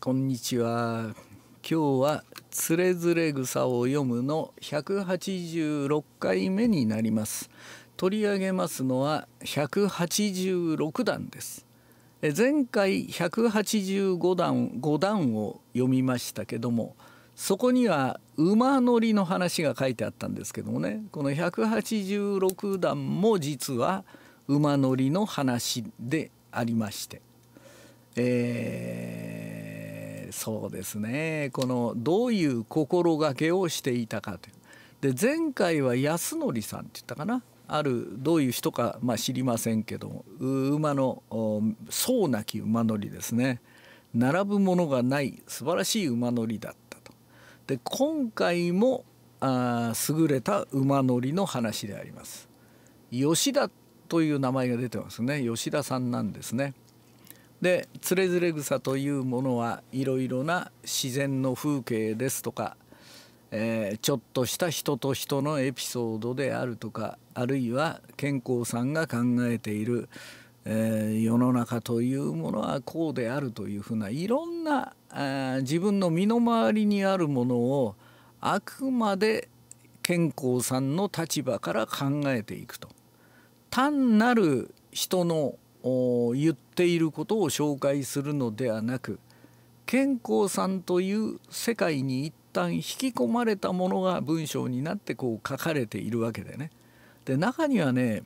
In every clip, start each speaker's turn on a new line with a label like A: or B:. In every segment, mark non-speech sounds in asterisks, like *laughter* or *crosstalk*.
A: こんにちは今日は「つれづれ草を読む」の186回目になります取り上げますのは186段です前回185段5段を読みましたけどもそこには馬乗りの話が書いてあったんですけどもねこの186段も実は馬乗りの話でありまして、えーそうですねこのどういう心がけをしていたかというで前回は安典さんって言ったかなあるどういう人か、まあ、知りませんけど馬のそうなき馬乗りですね並ぶものがない素晴らしい馬乗りだったと。で今回もあ優れた馬乗りの話であります。吉田という名前が出てますね吉田さんなんですね。で「つれづれ草」というものはいろいろな自然の風景ですとか、えー、ちょっとした人と人のエピソードであるとかあるいは健康さんが考えている、えー、世の中というものはこうであるというふうないろんなあ自分の身の回りにあるものをあくまで健康さんの立場から考えていくと。単なる人の言っていることを紹介するのではなく健康さんという世界に一旦引き込まれたものが文章になってこう書かれているわけでね。で中にはね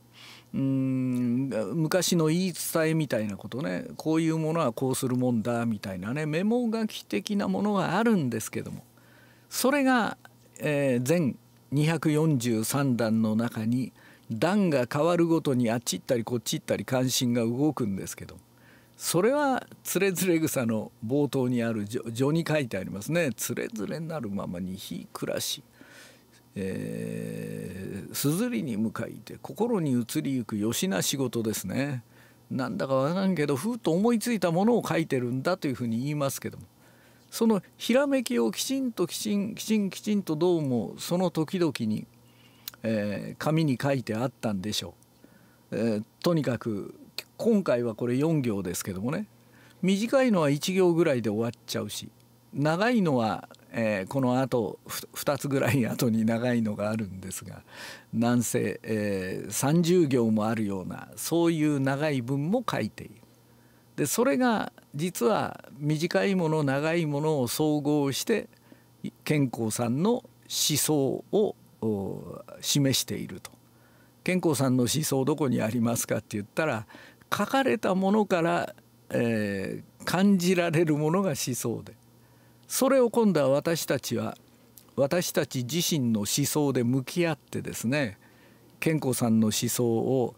A: うん昔の言い伝えみたいなことねこういうものはこうするもんだみたいなねメモ書き的なものがあるんですけどもそれが、えー、全243段の中に「段が変わるごとにあっち行ったりこっち行ったり関心が動くんですけどそれは「つれづれ草」の冒頭にある序に書いてありますね「つれづれなるままに日暮らし」えー「すずりに向かいて心に移りゆくよしな仕事」ですね。なんだかわからんけどふっと思いついたものを書いてるんだというふうに言いますけどもそのひらめきをきちんときちんきちんきちんとどうもその時々にえー、紙に書いてあったんでしょう、えー、とにかく今回はこれ4行ですけどもね短いのは1行ぐらいで終わっちゃうし長いのは、えー、このあと2つぐらい後に長いのがあるんですがなんせ、えー、30行もあるようなそういう長い文も書いている。でそれが実は短いもの長いものを総合して健康さんの思想を示していると。健康さんの思想どこにありますかって言ったら書かれたものから、えー、感じられるものが思想でそれを今度は私たちは私たち自身の思想で向き合ってですね健康さんの思想を、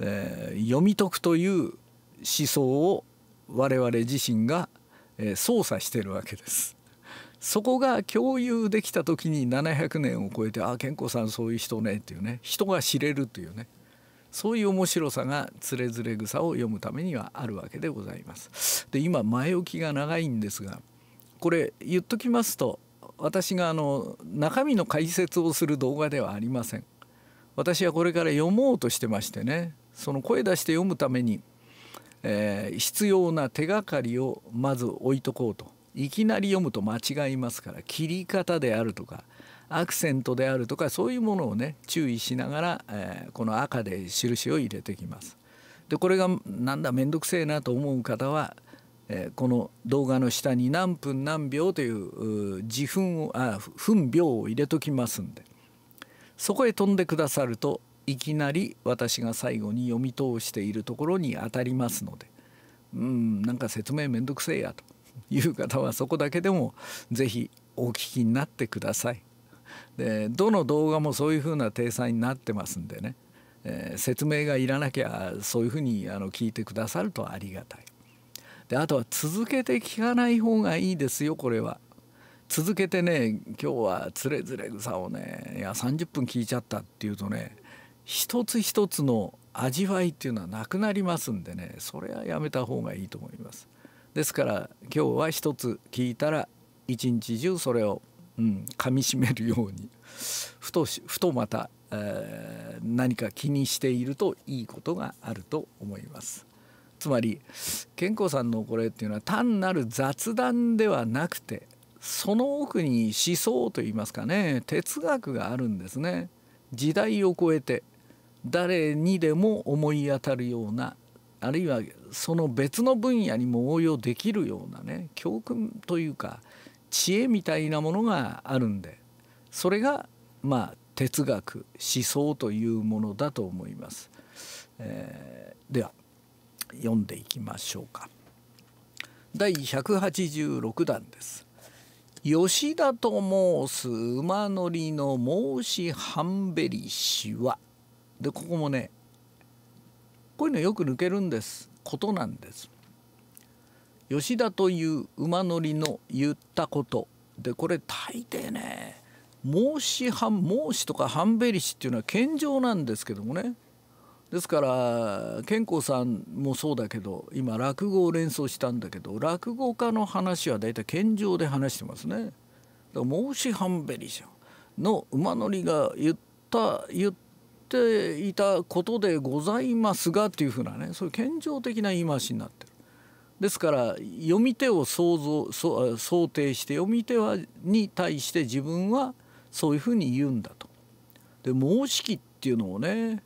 A: えー、読み解くという思想を我々自身が、えー、操作してるわけです。そこが共有できた時に700年を超えて「ああ健康さんそういう人ね」っていうね人が知れるというねそういう面白さが「つれづれ草」を読むためにはあるわけでございます。で今前置きが長いんですがこれ言っときますと私があの中身の解説をする動画ではありません。私はこれから読もうとしてましてねその声出して読むために、えー、必要な手がかりをまず置いとこうといきなり読むと間違いますから切り方であるとかアクセントであるとかそういうものをね注意しながら、えー、この赤で印を入れてきます。でこれがなんだ面倒くせえなと思う方は、えー、この動画の下に何分何秒という時分をあ分秒を入れときますんでそこへ飛んでくださるといきなり私が最後に読み通しているところに当たりますのでうんなんか説明面倒くせえやと。いう方はそこだけでも是非お聞きになってください。でどの動画もそういうふうな体裁になってますんでね、えー、説明がいらなきゃそういうふうにあの聞いてくださるとありがたい。であとは続けて聞かない方がいいですよこれは。続けてね今日はつれづれ草をねいや30分聞いちゃったっていうとね一つ一つの味わいっていうのはなくなりますんでねそれはやめた方がいいと思います。ですから今日は一つ聞いたら一日中それを、うん、噛みしめるように *laughs* ふとふとまた、えー、何か気にしているといいことがあると思います。つまり健康さんのこれっていうのは単なる雑談ではなくてその奥に思想といいますかね哲学があるんですね。時代を超えて誰にでも思い当たるようなあるいはその別の分野にも応用できるようなね教訓というか知恵みたいなものがあるんでそれがまあ哲学思想というものだと思います。えー、では読んでいきましょうか。第186弾です。吉田と申す馬乗りの申しハンベリ氏は。でここもねこういうのよく抜けるんです。ことなんです吉田という馬乗りの言ったことでこれ大抵ね孟子は孟子とか半ベリシっていうのは謙譲なんですけどもねですから健康さんもそうだけど今落語を連想したんだけど落語家の話は大体謙譲で話してますね。だから孟子ハンベリの馬乗りが言った言っていたことでございますがというふうなねそういう健常的な言い回しになってる。ですから読み手を想像想定して読み手はに対して自分はそういうふうに言うんだと。で「盲式」っていうのをね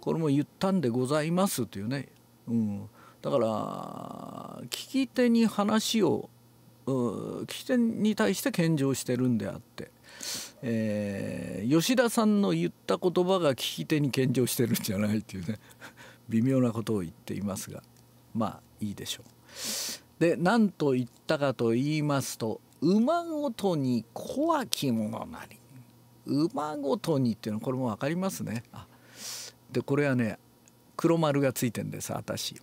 A: これも言ったんでございますというね、うん、だから聞き手に話をうん、聞き手に対して献上してるんであってえー、吉田さんの言った言葉が聞き手に献上してるんじゃないっていうね *laughs* 微妙なことを言っていますがまあいいでしょう。で何と言ったかと言いますと「馬ごとに怖きものなり」「馬ごとに」っていうのはこれも分かりますね。あでこれはね黒丸がついてんです私。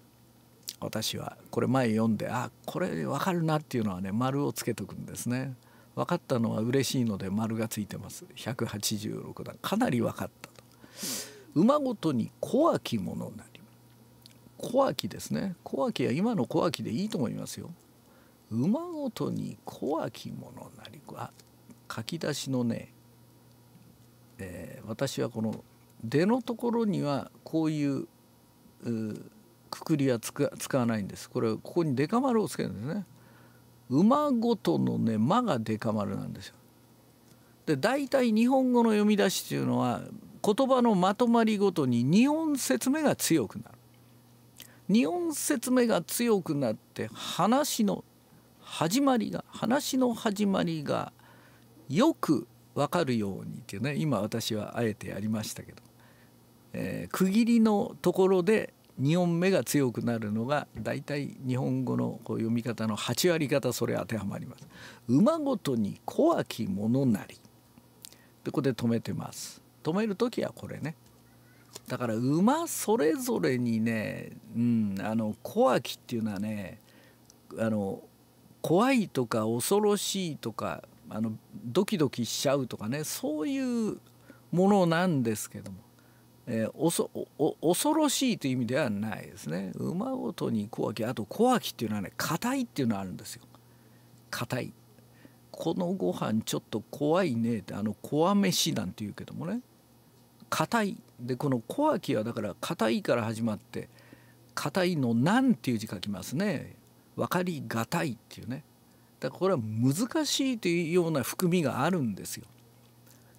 A: 私はこれ前読んであこれ分かるなっていうのはね丸をつけとくんですね。分かったのは嬉しいので丸がついてます186段かなり分かったと馬ごとに小秋ものなり小秋ですね小秋は今の小秋でいいと思いますよ馬ごとに小秋ものなりあ書き出しのね、えー、私はこの出のところにはこういうくくりは使わないんですこれここにデカ丸をつけるんですね馬ごとのね「間」がデカ丸なんですよ。で大体日本語の読み出しっていうのは言葉のまとまりごとに2音説明が強くなる。2音説明が強くなって話の始まりが話の始まりがよく分かるようにっていうね今私はあえてやりましたけど、えー、区切りのところで2音目が強くなるのがだいたい日本語のこう読み方の8割方それ当てはまります。馬ごとに小飽き物なり。でここで止めてます。止める時はこれね。だから馬それぞれにね、うん、あの小飽きっていうのはねあの怖いとか恐ろしいとかあのドキドキしちゃうとかねそういうものなんですけどもえー、おそお恐ろしいという意味ではないですね馬ごとに小脇あと小脇っていうのはね硬いっていうのはあるんですよ硬いこのご飯ちょっと怖いねってあの小飯なんて言うけどもね硬いでこの小脇はだから硬いから始まって硬いの「なん」っていう字書きますね分かりがたいっていうねだからこれは難しいというような含みがあるんですよ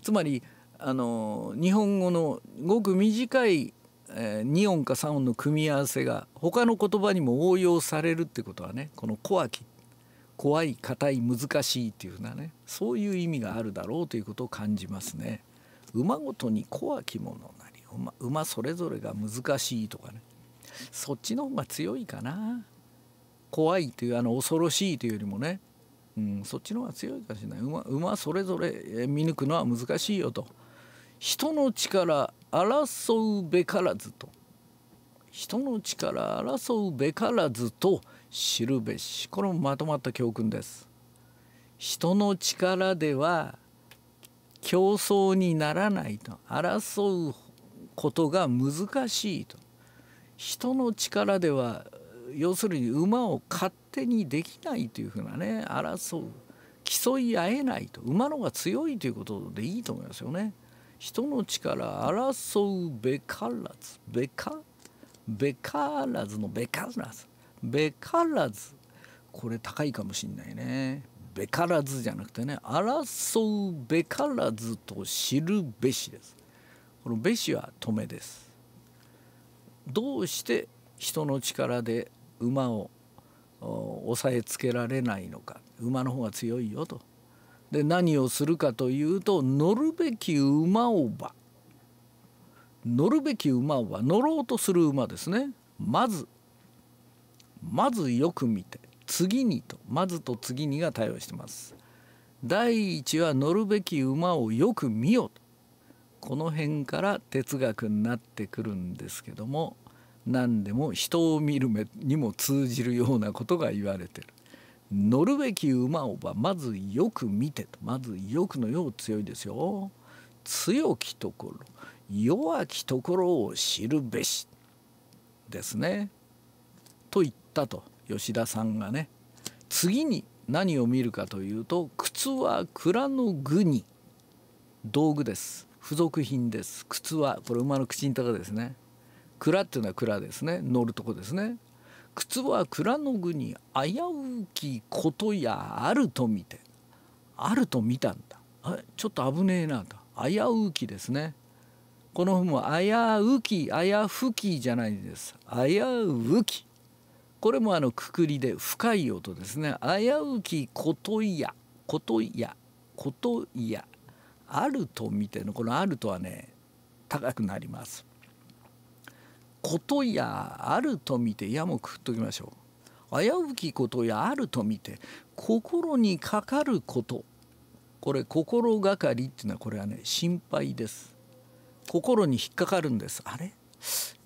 A: つまりあの日本語のごく短い、えー、2音か3音の組み合わせが他の言葉にも応用されるってことはねこの「怖き」怖い硬い難しいっていうなねそういう意味があるだろうということを感じますね。馬ごとに怖きものなり馬馬それぞれが難しいとかねそっちの方が強いかな怖いというあの恐ろしいというよりもね、うん、そっちの方が強いかもしれない馬馬それぞれ見抜くのは難しいよと。人の力争うべからずと人の力争うべからずと知るべしこのまとまった教訓です人の力では競争にならないと争うことが難しいと人の力では要するに馬を勝手にできないというふうなね争う競い合えないと馬の方が強いということでいいと思いますよね。人の力争うべからずべかべからずのべからずべからずこれ高いかもしんないねべからずじゃなくてね争うべからずと知るべしですこのべしは止めですどうして人の力で馬を押さえつけられないのか馬の方が強いよとで何をするかというと乗るべき馬を馬乗るべき馬は乗ろうとする馬ですねまずまずよく見て次にとまずと次にが対応してます第一は乗るべき馬をよく見よとこの辺から哲学になってくるんですけども何でも人を見る目にも通じるようなことが言われてる乗るべき馬をばまずよく見てとまずよくのよう強いですよ強きところ弱きところを知るべしですねと言ったと吉田さんがね次に何を見るかというと靴は蔵の具に道具です付属品です靴はこれ馬の口にとかですね蔵っていうのは蔵ですね乗るとこですね靴は蔵の具に危うきことやあると見てあると見たんだあちょっと危ねえなと危うきですねこの本も危うき危ふきじゃないです危うきこれもあのくくりで深い音ですね危うきことやことやことやあると見てのこのあるとはね高くなりますことやあると見てやもくっときましょう危うきことやあると見て心にかかることこれ心がかりっていうのはこれはね心配です心に引っかかるんですあれ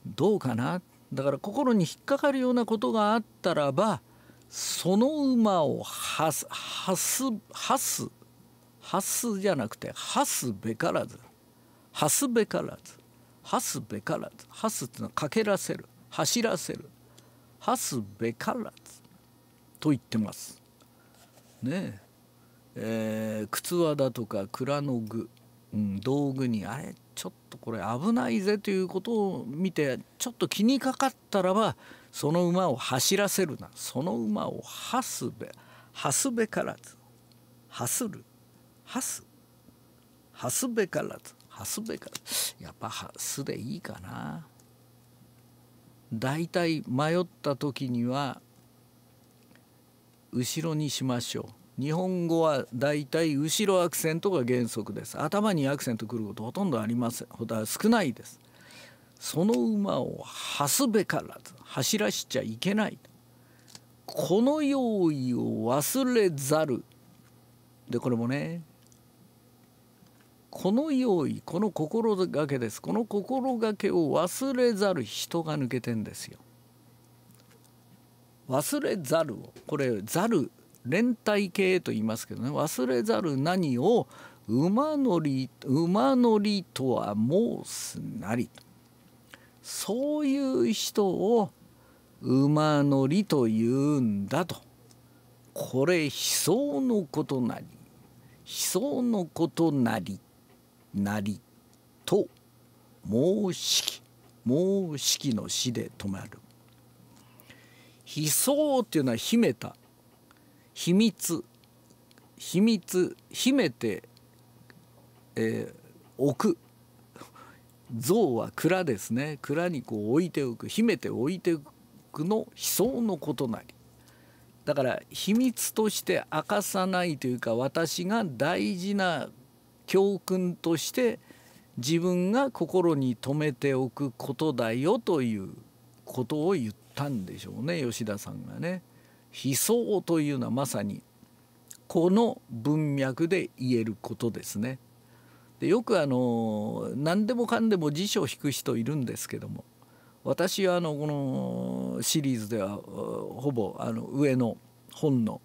A: どうかなだから心に引っかかるようなことがあったらばその馬をはすはすはすはすじゃなくてはすべからずはすべからずはすべからずはすってのはかけらせる走らせるはすべからずと言ってます。ねええー、靴輪だとか蔵の具、うん、道具にあれちょっとこれ危ないぜということを見てちょっと気にかかったらばその馬を走らせるなその馬をはすべはすべからずはするはすはすべからずハスべかやっぱハスでいいかなだいたい迷った時には後ろにしましょう日本語はだいたい後ろアクセントが原則です頭にアクセントくることほとんどありませんほとんど少ないですその馬をはすべからず走らしちゃいけないこの用意を忘れざるでこれもねこの用意この心がけですこの心がけを忘れざる人が抜けてんですよ。忘れざるをこれざる連帯形と言いますけどね忘れざる何を馬乗り馬乗りとは申すなりそういう人を馬乗りと言うんだとこれ悲壮のことなり悲壮のことなり。なりと申しき申しきの死で止まる悲壮っていうのは秘めた秘密秘密秘めて、えー、置く像は蔵ですね蔵にこう置いておく秘めて置いておくの悲壮のことなりだから秘密として明かさないというか私が大事な教訓として自分が心に留めておくことだよということを言ったんでしょうね吉田さんがね。悲壮というのはまさにこの文脈で言えることですね。でよくあの何でもかんでも辞書を引く人いるんですけども私はあのこのシリーズではほぼあの上の本の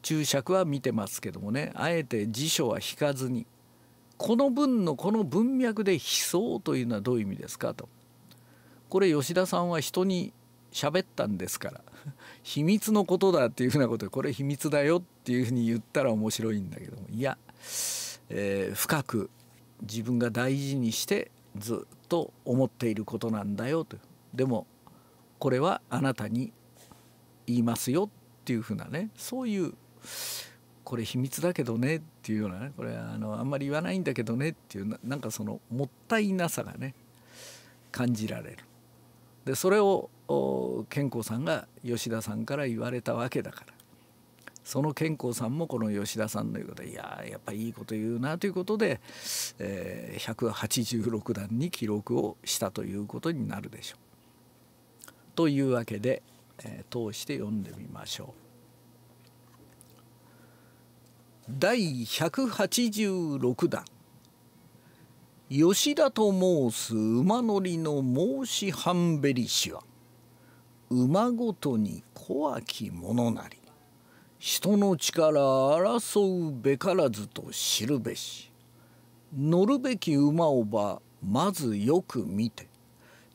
A: 注釈は見てますけどもねあえて辞書は引かずにこの文のこの文脈で「悲壮」というのはどういう意味ですかと。これ吉田さんは人に喋ったんですから *laughs* 秘密のことだっていうふうなことでこれ秘密だよっていうふうに言ったら面白いんだけどもいや、えー、深く自分が大事にしてずっと思っていることなんだよとでもこれはあなたに言いますよっていうふうなねそういうこれ秘密だけどねっていうようなねこれあのあんまり言わないんだけどねっていうなんかそのもったいなさがね感じられる。でそれを健康さんが吉田さんから言われたわけだからその健康さんもこの吉田さんの言うこといややっぱいいこと言うなということで、えー、186段に記録をしたということになるでしょう。というわけで、えー、通して読んでみましょう。第186弾吉田と申す馬乗りの申し半べりしは馬ごとに小き者なり人の力争うべからずと知るべし乗るべき馬をばまずよく見て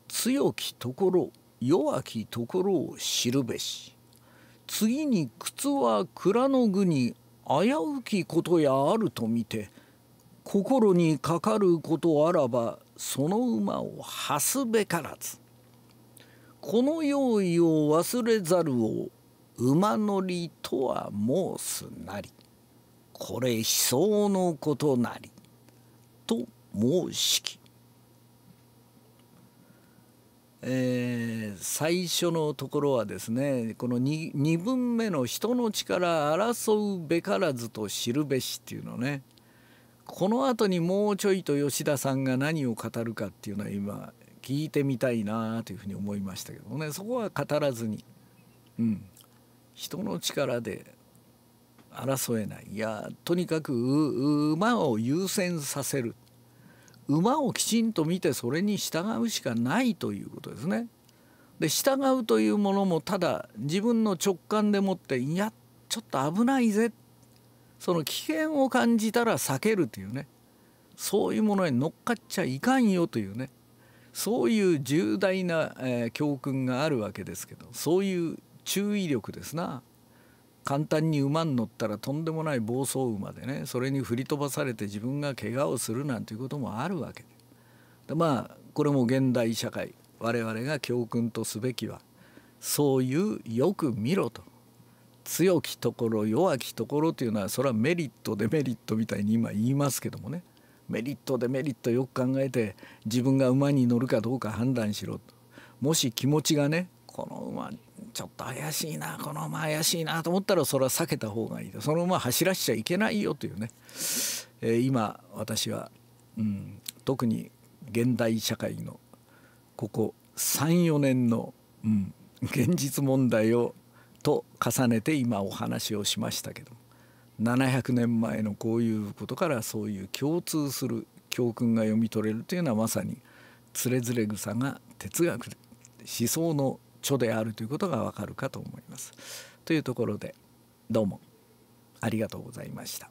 A: 強きところ弱きところを知るべし次に靴は蔵の具に危うきことやあると見て心にかかることあらばその馬をはすべからずこの用意を忘れざるを馬乗りとは申すなりこれ悲壮のことなりと申しきえー、最初のところはですねこの 2, 2分目の「人の力争うべからずと知るべし」っていうのねこの後にもうちょいと吉田さんが何を語るかっていうのは今聞いてみたいなというふうに思いましたけどねそこは語らずに、うん、人の力で争えないいやとにかく馬を優先させる馬をきちんと見てそれに従うしかないということですね。で従うというものもただ自分の直感でもっていやちょっと危ないぜその危険を感じたら避けるというねそういうものに乗っかっちゃいかんよというねそういう重大な、えー、教訓があるわけですけどそういう注意力ですな。簡単に馬に乗ったらとんでもない暴走馬でねそれに振り飛ばされて自分が怪我をするなんていうこともあるわけでまあこれも現代社会我々が教訓とすべきはそういうよく見ろと強きところ弱きところというのはそれはメリットデメリットみたいに今言いますけどもねメリットデメリットよく考えて自分が馬に乗るかどうか判断しろともし気持ちがねこの馬ちょっと怪しいなこの馬怪しいなと思ったらそれは避けた方がいいとその馬走らしちゃいけないよというね、えー、今私は、うん、特に現代社会のここ34年の、うん、現実問題をと重ねて今お話をしましたけど700年前のこういうことからそういう共通する教訓が読み取れるというのはまさに「つれづれ草」が哲学思想の書であるということがわかるかと思います。というところでどうもありがとうございました。